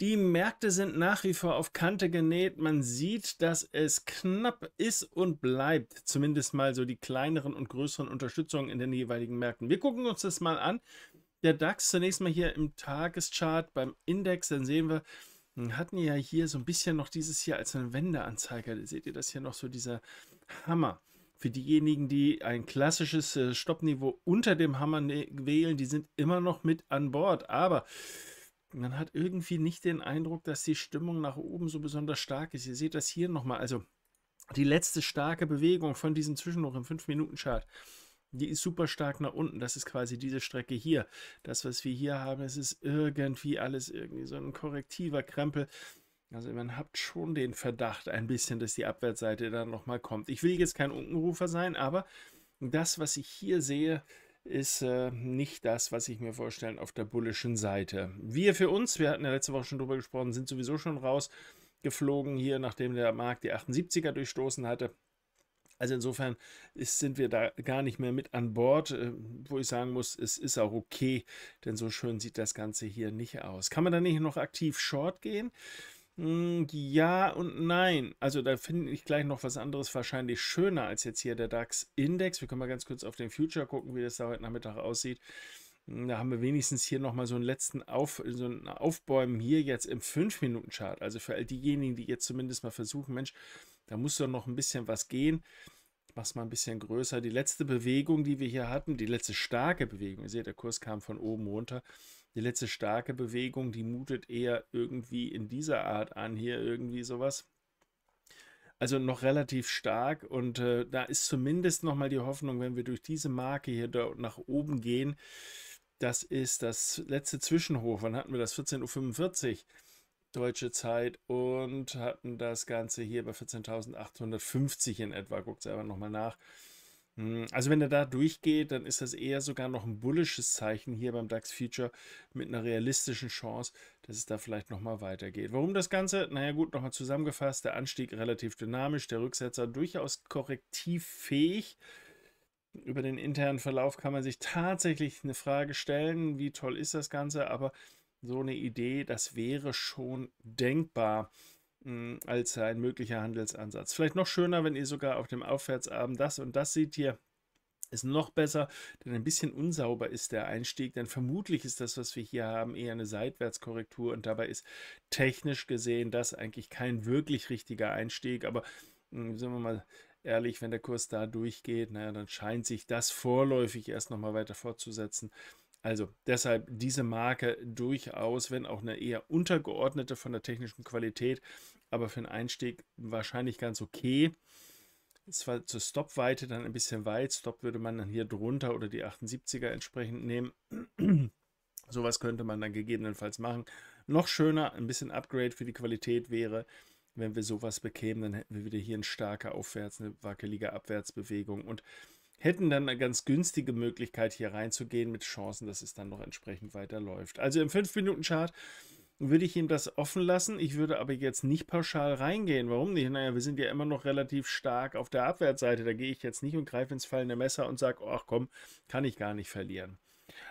Die Märkte sind nach wie vor auf Kante genäht. Man sieht, dass es knapp ist und bleibt. Zumindest mal so die kleineren und größeren Unterstützungen in den jeweiligen Märkten. Wir gucken uns das mal an. Der DAX zunächst mal hier im Tageschart beim Index, dann sehen wir, wir hatten ja hier so ein bisschen noch dieses hier als eine Wendeanzeiger. Seht ihr das hier noch so, dieser Hammer. Für diejenigen, die ein klassisches äh, Stoppniveau unter dem Hammer ne-, wählen, die sind immer noch mit an Bord. Aber man hat irgendwie nicht den Eindruck, dass die Stimmung nach oben so besonders stark ist. Ihr seht das hier nochmal. Also die letzte starke Bewegung von diesem Zwischenloch im 5-Minuten-Chart, die ist super stark nach unten. Das ist quasi diese Strecke hier. Das, was wir hier haben, es ist irgendwie alles irgendwie so ein korrektiver Krempel. Also man hat schon den Verdacht ein bisschen, dass die Abwärtsseite dann nochmal kommt. Ich will jetzt kein Unkenrufer sein, aber das, was ich hier sehe, ist äh, nicht das, was ich mir vorstelle auf der bullischen Seite. Wir für uns, wir hatten ja letzte Woche schon drüber gesprochen, sind sowieso schon rausgeflogen hier, nachdem der Markt die 78er durchstoßen hatte. Also insofern ist, sind wir da gar nicht mehr mit an Bord, äh, wo ich sagen muss, es ist auch okay, denn so schön sieht das Ganze hier nicht aus. Kann man da nicht noch aktiv Short gehen? Hm, ja und nein. Also da finde ich gleich noch was anderes wahrscheinlich schöner als jetzt hier der DAX-Index. Wir können mal ganz kurz auf den Future gucken, wie das da heute Nachmittag aussieht. Hm, da haben wir wenigstens hier nochmal so einen letzten Auf, so ein Aufbäumen hier jetzt im 5-Minuten-Chart. Also für all diejenigen, die jetzt zumindest mal versuchen, Mensch, da muss doch noch ein bisschen was gehen. Ich mache es mal ein bisschen größer. Die letzte Bewegung, die wir hier hatten, die letzte starke Bewegung, ihr seht, der Kurs kam von oben runter, die letzte starke Bewegung, die mutet eher irgendwie in dieser Art an, hier irgendwie sowas. Also noch relativ stark und äh, da ist zumindest nochmal die Hoffnung, wenn wir durch diese Marke hier nach oben gehen, das ist das letzte Zwischenhoch. Wann hatten wir das? 14.45 Uhr deutsche Zeit und hatten das Ganze hier bei 14.850 in etwa. Guckt selber nochmal nach. Hm, also wenn er da durchgeht, dann ist das eher sogar noch ein bullisches Zeichen hier beim DAX Future mit einer realistischen Chance, dass es da vielleicht nochmal weitergeht. Warum das Ganze? Naja gut, nochmal zusammengefasst, der Anstieg relativ dynamisch, der Rücksetzer durchaus korrektivfähig. Über den internen Verlauf kann man sich tatsächlich eine Frage stellen, wie toll ist das Ganze, aber so eine Idee, das wäre schon denkbar als ein möglicher Handelsansatz. Vielleicht noch schöner, wenn ihr sogar auf dem Aufwärtsabend das und das seht hier. Ist noch besser, denn ein bisschen unsauber ist der Einstieg, denn vermutlich ist das, was wir hier haben, eher eine Seitwärtskorrektur und dabei ist technisch gesehen das eigentlich kein wirklich richtiger Einstieg, aber sind wir mal ehrlich, wenn der Kurs da durchgeht, naja, dann scheint sich das vorläufig erst nochmal weiter fortzusetzen also deshalb diese Marke durchaus, wenn auch eine eher untergeordnete von der technischen Qualität, aber für den Einstieg wahrscheinlich ganz okay. Es war zur Stopweite dann ein bisschen weit. Stop würde man dann hier drunter oder die 78er entsprechend nehmen. Sowas könnte man dann gegebenenfalls machen. Noch schöner, ein bisschen Upgrade für die Qualität wäre, wenn wir sowas bekämen, dann hätten wir wieder hier eine starke Aufwärts, eine wackelige Abwärtsbewegung und hätten dann eine ganz günstige Möglichkeit, hier reinzugehen mit Chancen, dass es dann noch entsprechend weiterläuft. Also im 5-Minuten-Chart würde ich ihm das offen lassen. Ich würde aber jetzt nicht pauschal reingehen. Warum nicht? Naja, wir sind ja immer noch relativ stark auf der Abwärtsseite. Da gehe ich jetzt nicht und greife ins fallende Messer und sage, ach komm, kann ich gar nicht verlieren.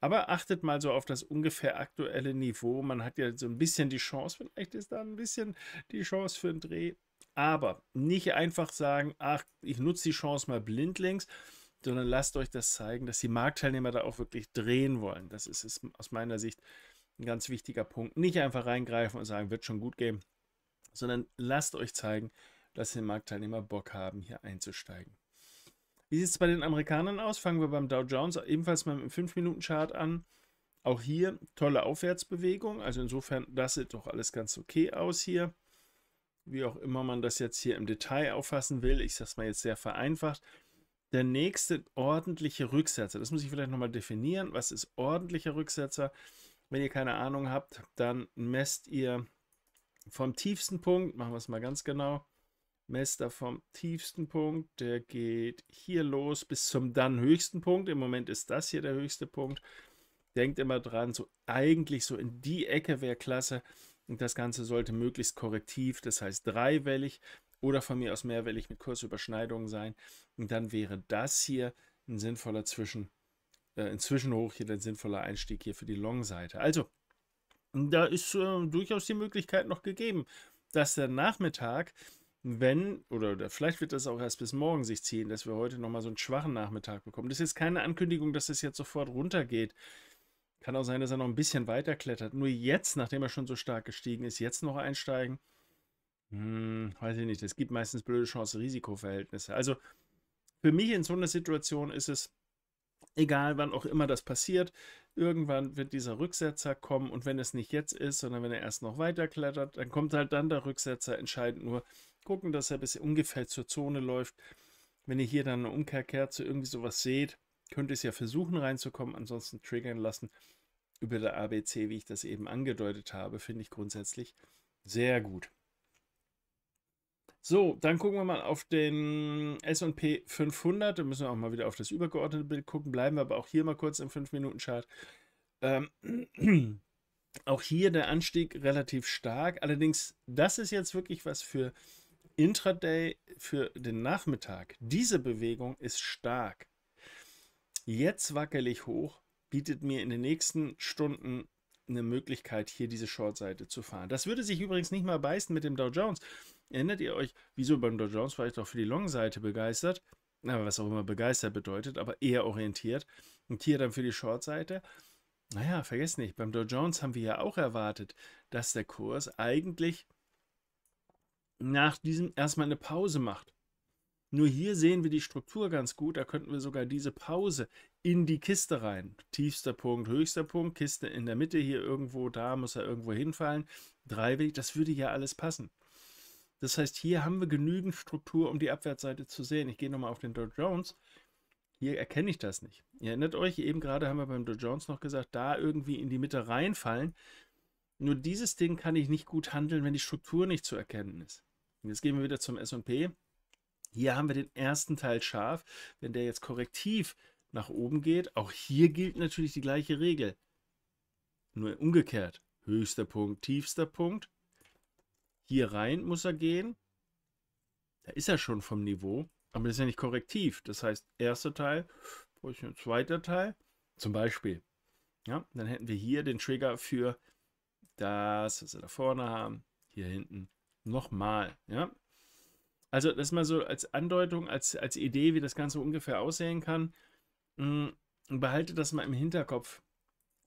Aber achtet mal so auf das ungefähr aktuelle Niveau. Man hat ja so ein bisschen die Chance, vielleicht ist da ein bisschen die Chance für einen Dreh. Aber nicht einfach sagen, ach, ich nutze die Chance mal blindlings, sondern lasst euch das zeigen, dass die Marktteilnehmer da auch wirklich drehen wollen. Das ist, ist aus meiner Sicht ein ganz wichtiger Punkt. Nicht einfach reingreifen und sagen, wird schon gut gehen, sondern lasst euch zeigen, dass die Marktteilnehmer Bock haben, hier einzusteigen. Wie sieht es bei den Amerikanern aus? Fangen wir beim Dow Jones ebenfalls mal mit dem 5-Minuten-Chart an. Auch hier tolle Aufwärtsbewegung. Also insofern, das sieht doch alles ganz okay aus hier. Wie auch immer man das jetzt hier im Detail auffassen will. Ich sage es mal jetzt sehr vereinfacht der nächste ordentliche Rücksetzer. Das muss ich vielleicht nochmal definieren. Was ist ordentlicher Rücksetzer? Wenn ihr keine Ahnung habt, dann messt ihr vom tiefsten Punkt, machen wir es mal ganz genau, messt da vom tiefsten Punkt, der geht hier los bis zum dann höchsten Punkt. Im Moment ist das hier der höchste Punkt. Denkt immer dran, so eigentlich so in die Ecke wäre klasse. Und das Ganze sollte möglichst korrektiv, das heißt dreiwellig. Oder von mir aus mehrwillig mit Kursüberschneidungen sein. Und dann wäre das hier ein sinnvoller Zwischen, äh, ein Zwischenhoch hier, ein sinnvoller Einstieg hier für die Long-Seite. Also, da ist äh, durchaus die Möglichkeit noch gegeben, dass der Nachmittag, wenn, oder, oder, vielleicht wird das auch erst bis morgen sich ziehen, dass wir heute nochmal so einen schwachen Nachmittag bekommen. Das ist jetzt keine Ankündigung, dass es das jetzt sofort runtergeht. Kann auch sein, dass er noch ein bisschen weiter klettert. Nur jetzt, nachdem er schon so stark gestiegen ist, jetzt noch einsteigen, hm, weiß ich nicht. Es gibt meistens blöde chance risikoverhältnisse Also für mich in so einer Situation ist es egal, wann auch immer das passiert, irgendwann wird dieser Rücksetzer kommen und wenn es nicht jetzt ist, sondern wenn er erst noch weiter klettert, dann kommt halt dann der Rücksetzer. Entscheidend nur gucken, dass er bis ungefähr zur Zone läuft. Wenn ihr hier dann eine Umkehrkerze irgendwie sowas seht, könnt ihr es ja versuchen reinzukommen, ansonsten triggern lassen. Über der ABC, wie ich das eben angedeutet habe, finde ich grundsätzlich sehr gut. So, dann gucken wir mal auf den S&P 500. Da müssen wir auch mal wieder auf das übergeordnete Bild gucken. Bleiben wir aber auch hier mal kurz im 5-Minuten-Chart. Ähm, auch hier der Anstieg relativ stark. Allerdings, das ist jetzt wirklich was für Intraday, für den Nachmittag. Diese Bewegung ist stark. Jetzt wackelig hoch, bietet mir in den nächsten Stunden eine Möglichkeit, hier diese Shortseite zu fahren. Das würde sich übrigens nicht mal beißen mit dem Dow Jones. Erinnert ihr euch, wieso beim Dow Jones war ich doch für die Long-Seite begeistert? was auch immer begeistert bedeutet, aber eher orientiert. Und hier dann für die Short-Seite. Naja, vergesst nicht, beim Dow Jones haben wir ja auch erwartet, dass der Kurs eigentlich nach diesem erstmal eine Pause macht. Nur hier sehen wir die Struktur ganz gut. Da könnten wir sogar diese Pause in die Kiste rein. Tiefster Punkt, höchster Punkt, Kiste in der Mitte hier irgendwo, da muss er irgendwo hinfallen. Dreiweg, das würde ja alles passen. Das heißt, hier haben wir genügend Struktur, um die Abwärtsseite zu sehen. Ich gehe nochmal auf den Dow Jones. Hier erkenne ich das nicht. Ihr erinnert euch, eben gerade haben wir beim Dow Jones noch gesagt, da irgendwie in die Mitte reinfallen. Nur dieses Ding kann ich nicht gut handeln, wenn die Struktur nicht zu erkennen ist. Und jetzt gehen wir wieder zum S&P. Hier haben wir den ersten Teil scharf. Wenn der jetzt korrektiv nach oben geht, auch hier gilt natürlich die gleiche Regel. Nur umgekehrt. Höchster Punkt, tiefster Punkt, hier rein muss er gehen. Da ist er schon vom Niveau. Aber das ist ja nicht korrektiv. Das heißt, erster Teil, zweiter Teil, zum Beispiel. Ja, dann hätten wir hier den Trigger für das, was wir da vorne haben, hier hinten nochmal. Ja, also das mal so als Andeutung, als, als Idee, wie das Ganze ungefähr aussehen kann. Hm, behaltet das mal im Hinterkopf,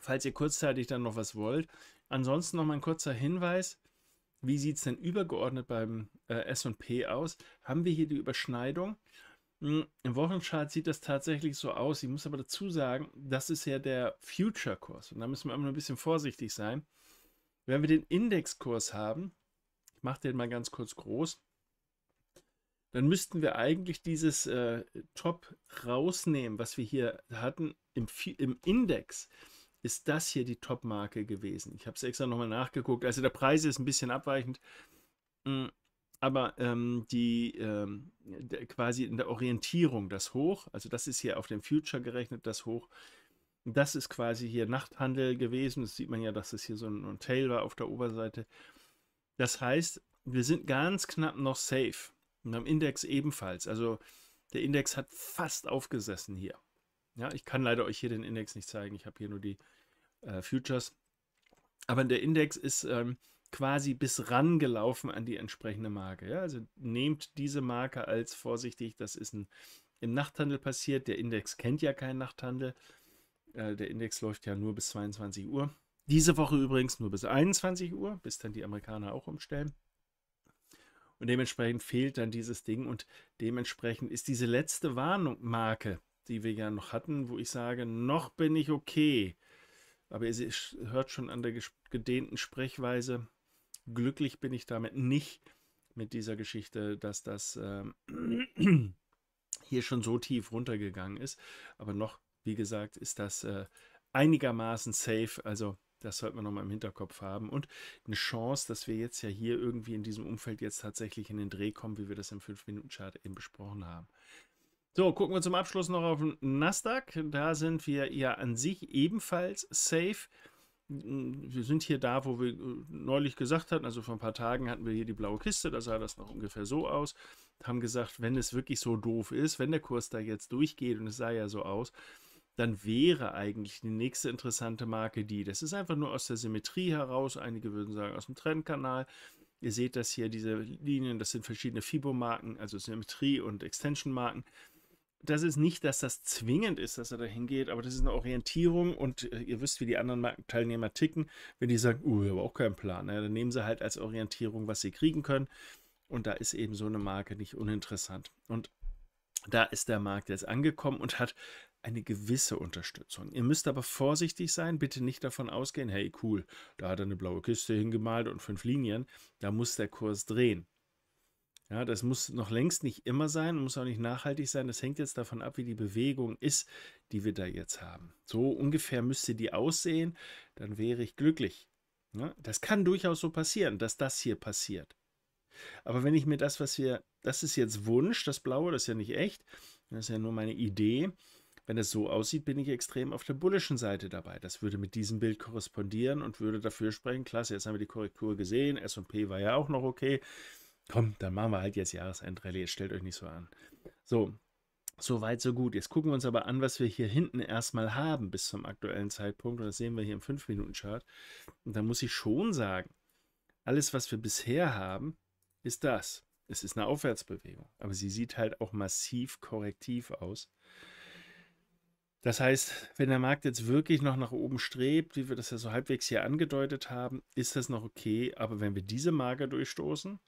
falls ihr kurzzeitig dann noch was wollt. Ansonsten noch mal ein kurzer Hinweis. Wie sieht es denn übergeordnet beim äh, SP aus? Haben wir hier die Überschneidung? Hm, Im Wochenchart sieht das tatsächlich so aus. Ich muss aber dazu sagen, das ist ja der Future-Kurs. Und da müssen wir immer ein bisschen vorsichtig sein. Wenn wir den Index-Kurs haben, ich mache den mal ganz kurz groß, dann müssten wir eigentlich dieses äh, Top rausnehmen, was wir hier hatten im, im Index ist das hier die Top-Marke gewesen. Ich habe es extra nochmal nachgeguckt. Also der Preis ist ein bisschen abweichend, mm, aber ähm, die ähm, der, quasi in der Orientierung das Hoch, also das ist hier auf dem Future gerechnet, das Hoch. Das ist quasi hier Nachthandel gewesen. Das sieht man ja, dass es das hier so ein, ein Tail war auf der Oberseite. Das heißt, wir sind ganz knapp noch safe. Und am Index ebenfalls. Also der Index hat fast aufgesessen hier. Ja, ich kann leider euch hier den Index nicht zeigen. Ich habe hier nur die äh, Futures. Aber der Index ist ähm, quasi bis rangelaufen an die entsprechende Marke. Ja? Also nehmt diese Marke als vorsichtig, das ist ein, im Nachthandel passiert. Der Index kennt ja keinen Nachthandel. Äh, der Index läuft ja nur bis 22 Uhr. Diese Woche übrigens nur bis 21 Uhr, bis dann die Amerikaner auch umstellen. Und dementsprechend fehlt dann dieses Ding und dementsprechend ist diese letzte Warnung Marke, die wir ja noch hatten, wo ich sage, noch bin ich okay. Aber ihr hört schon an der gedehnten Sprechweise, glücklich bin ich damit nicht mit dieser Geschichte, dass das ähm, hier schon so tief runtergegangen ist. Aber noch, wie gesagt, ist das äh, einigermaßen safe. Also das sollte man nochmal im Hinterkopf haben. Und eine Chance, dass wir jetzt ja hier irgendwie in diesem Umfeld jetzt tatsächlich in den Dreh kommen, wie wir das im 5-Minuten-Chart eben besprochen haben. So, gucken wir zum Abschluss noch auf den Nasdaq. Da sind wir ja an sich ebenfalls safe. Mm, wir sind hier da, wo wir äh, neulich gesagt hatten, also vor ein paar Tagen hatten wir hier die blaue Kiste, da sah das noch ungefähr so aus. Haben gesagt, wenn es wirklich so doof ist, wenn der Kurs da jetzt durchgeht und es sah ja so aus, dann wäre eigentlich die nächste interessante Marke die. Das ist einfach nur aus der Symmetrie heraus, einige würden sagen aus dem Trendkanal. Ihr seht das hier, diese Linien, das sind verschiedene Fibo-Marken, also Symmetrie- und Extension-Marken das ist nicht, dass das zwingend ist, dass er dahin geht, aber das ist eine Orientierung und äh, ihr wisst, wie die anderen Marktteilnehmer ticken. Wenn die sagen, uh, ich habe auch keinen Plan, ja, ne, dann nehmen sie halt als Orientierung, was sie kriegen können. Und da ist eben so eine Marke nicht uninteressant. Und da ist der Markt jetzt angekommen und hat eine gewisse Unterstützung. Ihr müsst aber vorsichtig sein, bitte nicht davon ausgehen, hey cool, da hat er eine blaue Kiste hingemalt und fünf Linien, da muss der Kurs drehen. Ja, das muss noch längst nicht immer sein, muss auch nicht nachhaltig sein. Das hängt jetzt davon ab, wie die Bewegung ist, die wir da jetzt haben. So ungefähr müsste die aussehen, dann wäre ich glücklich. Ja, das kann durchaus so passieren, dass das hier passiert. Aber wenn ich mir das, was wir, das ist jetzt Wunsch, das Blaue, das ist ja nicht echt, das ist ja nur meine Idee. Wenn es so aussieht, bin ich extrem auf der bullischen Seite dabei. Das würde mit diesem Bild korrespondieren und würde dafür sprechen, klasse, jetzt haben wir die Korrektur gesehen, S&P war ja auch noch okay. Komm, dann machen wir halt jetzt Jahresendrallye. Jetzt stellt euch nicht so an. So, so weit, so gut. Jetzt gucken wir uns aber an, was wir hier hinten erstmal haben bis zum aktuellen Zeitpunkt. Und das sehen wir hier im 5-Minuten-Chart. Und da muss ich schon sagen, alles, was wir bisher haben, ist das. Es ist eine Aufwärtsbewegung. Aber sie sieht halt auch massiv korrektiv aus. Das heißt, wenn der Markt jetzt wirklich noch nach oben strebt, wie wir das ja so halbwegs hier angedeutet haben, ist das noch okay. Aber wenn wir diese Marke durchstoßen,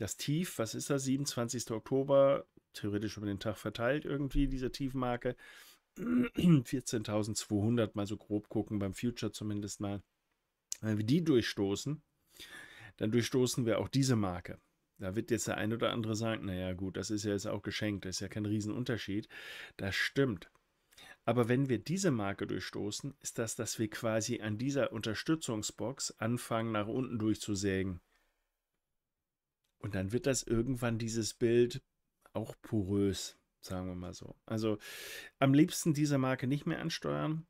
das Tief, was ist das? 27. Oktober, theoretisch über den Tag verteilt irgendwie, diese Tiefmarke. 14.200 mal so grob gucken, beim Future zumindest mal. Wenn wir die durchstoßen, dann durchstoßen wir auch diese Marke. Da wird jetzt der ein oder andere sagen, naja gut, das ist ja jetzt auch geschenkt, das ist ja kein Riesenunterschied. Das stimmt. Aber wenn wir diese Marke durchstoßen, ist das, dass wir quasi an dieser Unterstützungsbox anfangen, nach unten durchzusägen. Und dann wird das irgendwann dieses Bild auch porös, sagen wir mal so. Also am liebsten diese Marke nicht mehr ansteuern.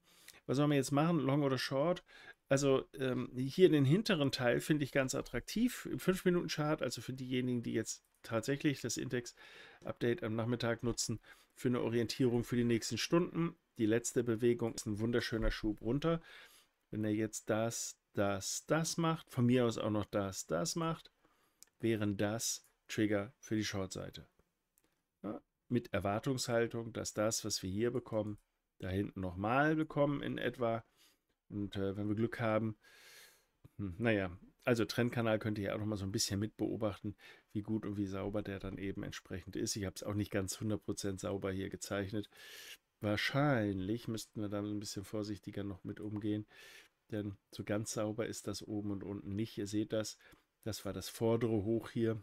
Was sollen wir jetzt machen? Long oder Short? Also ähm, hier den hinteren Teil finde ich ganz attraktiv im 5-Minuten-Chart, also für diejenigen, die jetzt tatsächlich das Index-Update am Nachmittag nutzen für eine Orientierung für die nächsten Stunden. Die letzte Bewegung ist ein wunderschöner Schub runter. Wenn er jetzt das, das, das macht, von mir aus auch noch das, das macht, wären das Trigger für die Shortseite. Ja, mit Erwartungshaltung, dass das, was wir hier bekommen, da hinten nochmal bekommen in etwa. Und äh, wenn wir Glück haben, hm, naja, also Trendkanal könnt ihr ja auch nochmal so ein bisschen mitbeobachten, wie gut und wie sauber der dann eben entsprechend ist. Ich habe es auch nicht ganz 100% sauber hier gezeichnet. Wahrscheinlich müssten wir dann ein bisschen vorsichtiger noch mit umgehen, denn so ganz sauber ist das oben und unten nicht. Ihr seht das, das war das vordere Hoch hier.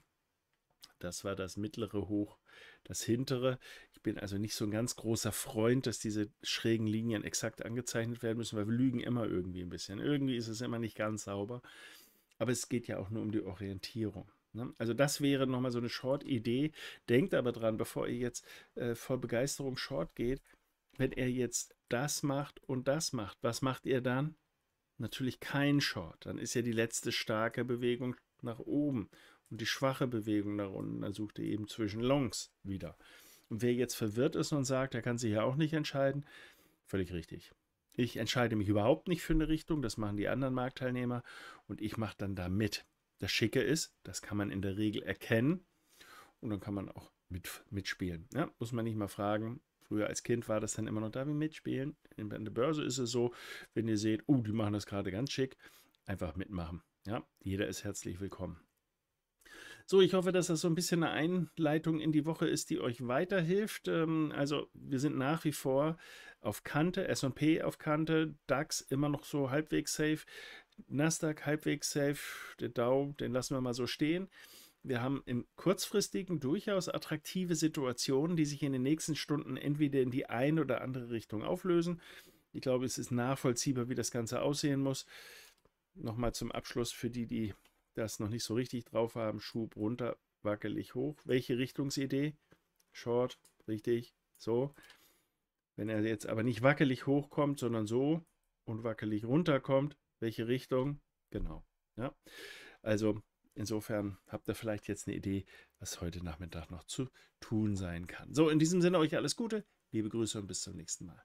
Das war das mittlere Hoch, das hintere. Ich bin also nicht so ein ganz großer Freund, dass diese schrägen Linien exakt angezeichnet werden müssen, weil wir lügen immer irgendwie ein bisschen. Irgendwie ist es immer nicht ganz sauber. Aber es geht ja auch nur um die Orientierung. Ne? Also das wäre nochmal so eine Short-Idee. Denkt aber dran, bevor ihr jetzt äh, voll Begeisterung Short geht, wenn er jetzt das macht und das macht, was macht ihr dann? natürlich kein Short. Dann ist ja die letzte starke Bewegung nach oben und die schwache Bewegung nach unten. Dann sucht er eben zwischen Longs wieder. Und wer jetzt verwirrt ist und sagt, er kann sich ja auch nicht entscheiden, völlig richtig. Ich entscheide mich überhaupt nicht für eine Richtung, das machen die anderen Marktteilnehmer und ich mache dann da mit. Das Schicke ist, das kann man in der Regel erkennen und dann kann man auch mit, mitspielen. Ja, muss man nicht mal fragen, Früher als Kind war das dann immer noch, da wie mitspielen? In der Börse ist es so, wenn ihr seht, oh, die machen das gerade ganz schick, einfach mitmachen. Ja, jeder ist herzlich willkommen. So, ich hoffe, dass das so ein bisschen eine Einleitung in die Woche ist, die euch weiterhilft. Ähm, also, wir sind nach wie vor auf Kante, SP auf Kante, DAX immer noch so halbwegs safe, Nasdaq halbwegs safe, der Dow, den lassen wir mal so stehen wir haben im kurzfristigen durchaus attraktive Situationen, die sich in den nächsten Stunden entweder in die eine oder andere Richtung auflösen. Ich glaube, es ist nachvollziehbar, wie das Ganze aussehen muss. Nochmal zum Abschluss für die, die das noch nicht so richtig drauf haben. Schub runter, wackelig hoch. Welche Richtungsidee? Short, richtig, so. Wenn er jetzt aber nicht wackelig hochkommt, sondern so und wackelig runterkommt, welche Richtung? Genau. Ja. Also Insofern habt ihr vielleicht jetzt eine Idee, was heute Nachmittag noch zu tun sein kann. So, in diesem Sinne euch alles Gute, liebe Grüße und bis zum nächsten Mal.